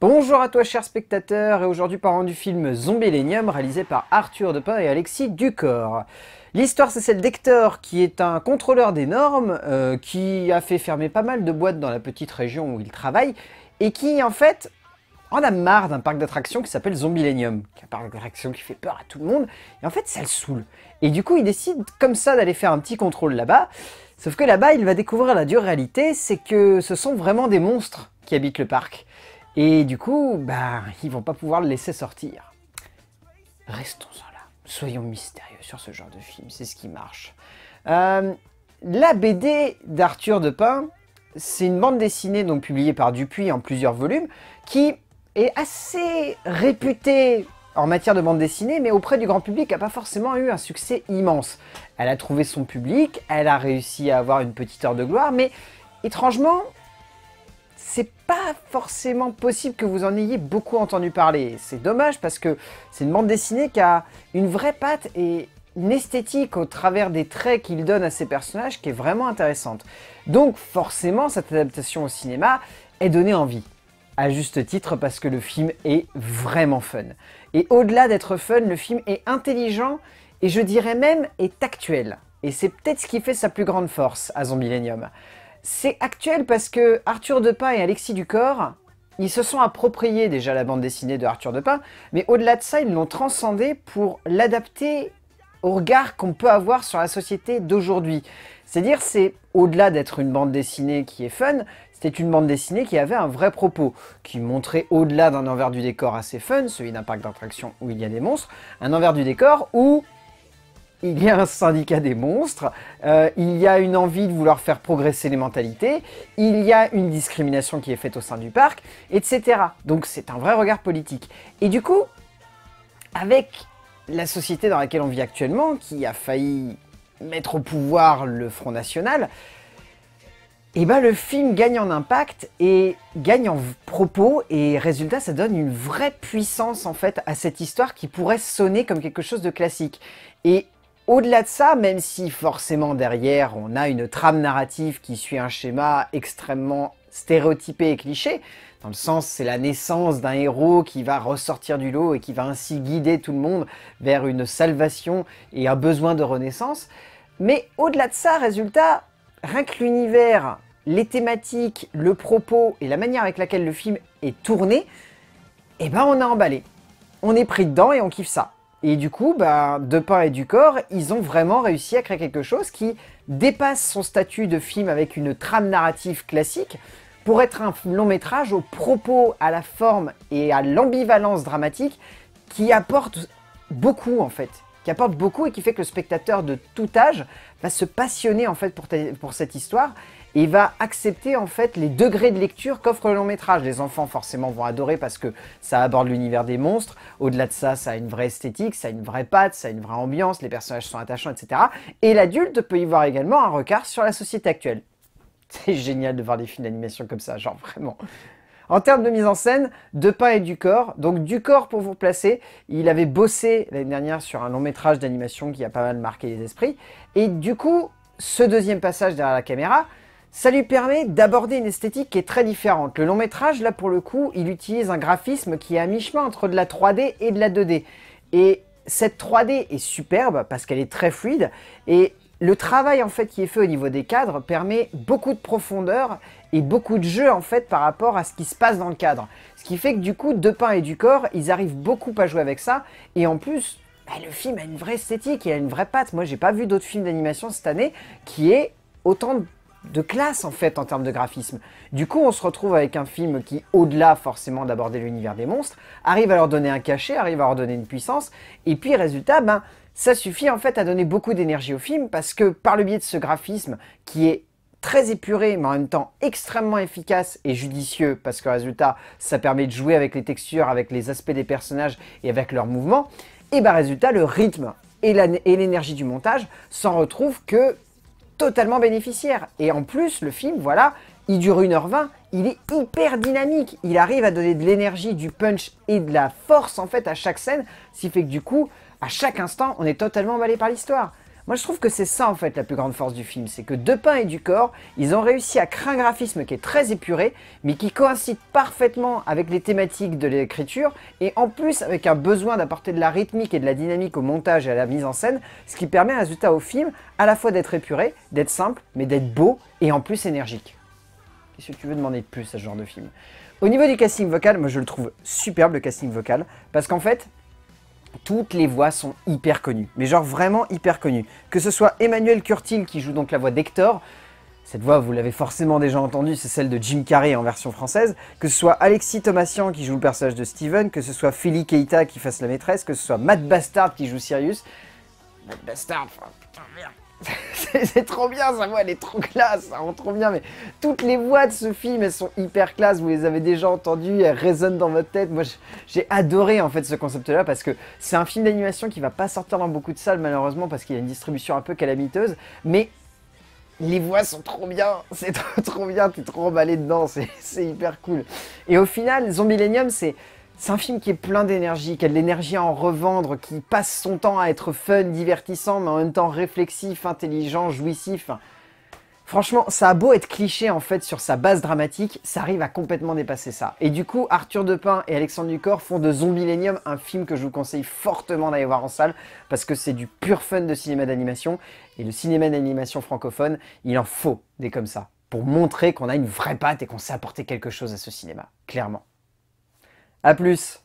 Bonjour à toi chers spectateurs, et aujourd'hui parlons du film Zombielenium réalisé par Arthur Depin et Alexis Ducor. L'histoire c'est celle d'Hector qui est un contrôleur des normes, euh, qui a fait fermer pas mal de boîtes dans la petite région où il travaille, et qui en fait en a marre d'un parc d'attractions qui s'appelle Zombielenium, qui est un parc d'attractions qui fait peur à tout le monde, et en fait ça le saoule. Et du coup il décide comme ça d'aller faire un petit contrôle là-bas, sauf que là-bas il va découvrir la dure réalité, c'est que ce sont vraiment des monstres qui habitent le parc. Et du coup, bah, ils vont pas pouvoir le laisser sortir. Restons-en là. Soyons mystérieux sur ce genre de film, c'est ce qui marche. Euh, la BD d'Arthur Depin, c'est une bande dessinée donc publiée par Dupuis en plusieurs volumes, qui est assez réputée en matière de bande dessinée, mais auprès du grand public, n'a pas forcément eu un succès immense. Elle a trouvé son public, elle a réussi à avoir une petite heure de gloire, mais étrangement, c'est pas forcément possible que vous en ayez beaucoup entendu parler. C'est dommage parce que c'est une bande dessinée qui a une vraie patte et une esthétique au travers des traits qu'il donne à ses personnages qui est vraiment intéressante. Donc forcément, cette adaptation au cinéma est donnée envie. À juste titre parce que le film est vraiment fun. Et au-delà d'être fun, le film est intelligent et je dirais même est actuel. Et c'est peut-être ce qui fait sa plus grande force à Zombie c'est actuel parce que Arthur Depin et Alexis Ducor, ils se sont appropriés déjà la bande dessinée de Arthur Depin, mais au-delà de ça, ils l'ont transcendée pour l'adapter au regard qu'on peut avoir sur la société d'aujourd'hui. C'est-à-dire, c'est au-delà d'être une bande dessinée qui est fun, c'était une bande dessinée qui avait un vrai propos, qui montrait au-delà d'un envers du décor assez fun, celui d'un parc d'attractions où il y a des monstres, un envers du décor où il y a un syndicat des monstres, euh, il y a une envie de vouloir faire progresser les mentalités, il y a une discrimination qui est faite au sein du parc, etc. Donc c'est un vrai regard politique. Et du coup, avec la société dans laquelle on vit actuellement, qui a failli mettre au pouvoir le Front National, eh ben le film gagne en impact et gagne en propos et résultat ça donne une vraie puissance en fait à cette histoire qui pourrait sonner comme quelque chose de classique. Et au-delà de ça, même si forcément derrière on a une trame narrative qui suit un schéma extrêmement stéréotypé et cliché, dans le sens c'est la naissance d'un héros qui va ressortir du lot et qui va ainsi guider tout le monde vers une salvation et un besoin de renaissance, mais au-delà de ça, résultat, rien que l'univers, les thématiques, le propos et la manière avec laquelle le film est tourné, eh ben on a emballé. On est pris dedans et on kiffe ça. Et du coup, bah, de pain et du corps, ils ont vraiment réussi à créer quelque chose qui dépasse son statut de film avec une trame narrative classique pour être un long métrage au propos, à la forme et à l'ambivalence dramatique qui apporte beaucoup en fait, qui apporte beaucoup et qui fait que le spectateur de tout âge va se passionner en fait pour cette histoire et va accepter en fait les degrés de lecture qu'offre le long métrage. Les enfants forcément vont adorer parce que ça aborde l'univers des monstres, au-delà de ça, ça a une vraie esthétique, ça a une vraie patte, ça a une vraie ambiance, les personnages sont attachants, etc. Et l'adulte peut y voir également un regard sur la société actuelle. C'est génial de voir des films d'animation comme ça, genre vraiment. En termes de mise en scène, De Pain et du corps, Donc du corps pour vous placer, il avait bossé l'année dernière sur un long métrage d'animation qui a pas mal marqué les esprits. Et du coup, ce deuxième passage derrière la caméra, ça lui permet d'aborder une esthétique qui est très différente. Le long métrage, là pour le coup, il utilise un graphisme qui est à mi-chemin entre de la 3D et de la 2D. Et cette 3D est superbe parce qu'elle est très fluide et le travail en fait qui est fait au niveau des cadres permet beaucoup de profondeur et beaucoup de jeu en fait par rapport à ce qui se passe dans le cadre. Ce qui fait que du coup, de pain et du corps, ils arrivent beaucoup à jouer avec ça et en plus, bah, le film a une vraie esthétique, il a une vraie patte. Moi, j'ai pas vu d'autres films d'animation cette année qui est autant de de classe en fait en termes de graphisme. Du coup, on se retrouve avec un film qui, au-delà forcément d'aborder l'univers des monstres, arrive à leur donner un cachet, arrive à leur donner une puissance, et puis résultat, ben, ça suffit en fait à donner beaucoup d'énergie au film parce que par le biais de ce graphisme qui est très épuré mais en même temps extrêmement efficace et judicieux parce que résultat ça permet de jouer avec les textures, avec les aspects des personnages et avec leurs mouvements, et ben résultat le rythme et l'énergie du montage s'en retrouve que totalement bénéficiaire. Et en plus, le film, voilà, il dure 1h20, il est hyper dynamique. Il arrive à donner de l'énergie, du punch et de la force en fait à chaque scène, ce qui fait que du coup, à chaque instant, on est totalement emballé par l'histoire. Moi, je trouve que c'est ça, en fait, la plus grande force du film. C'est que de pain et du corps, ils ont réussi à créer un graphisme qui est très épuré, mais qui coïncide parfaitement avec les thématiques de l'écriture, et en plus avec un besoin d'apporter de la rythmique et de la dynamique au montage et à la mise en scène, ce qui permet un résultat au film à la fois d'être épuré, d'être simple, mais d'être beau, et en plus énergique. Qu'est-ce que tu veux demander de plus à ce genre de film Au niveau du casting vocal, moi je le trouve superbe le casting vocal, parce qu'en fait, toutes les voix sont hyper connues, mais genre vraiment hyper connues. Que ce soit Emmanuel Curtil qui joue donc la voix d'Hector, cette voix vous l'avez forcément déjà entendue, c'est celle de Jim Carrey en version française, que ce soit Alexis Thomasian qui joue le personnage de Steven, que ce soit Philly Keita qui fasse la maîtresse, que ce soit Matt Bastard qui joue Sirius. Matt Bastard, putain merde c'est trop bien, sa voix, elle est trop classe, ça hein, rend trop bien. Mais toutes les voix de ce film, elles sont hyper classe. Vous les avez déjà entendues, elles résonnent dans votre tête. Moi, j'ai adoré en fait ce concept-là parce que c'est un film d'animation qui va pas sortir dans beaucoup de salles malheureusement parce qu'il y a une distribution un peu calamiteuse. Mais les voix sont trop bien, c'est trop, bien, t'es trop emballé dedans, c'est hyper cool. Et au final, Zombie c'est c'est un film qui est plein d'énergie, qui a de l'énergie à en revendre, qui passe son temps à être fun, divertissant, mais en même temps réflexif, intelligent, jouissif. Franchement, ça a beau être cliché en fait sur sa base dramatique, ça arrive à complètement dépasser ça. Et du coup, Arthur Depin et Alexandre Ducor font de Zombielenium un film que je vous conseille fortement d'aller voir en salle parce que c'est du pur fun de cinéma d'animation et le cinéma d'animation francophone, il en faut des comme ça pour montrer qu'on a une vraie patte et qu'on sait apporter quelque chose à ce cinéma, clairement. A plus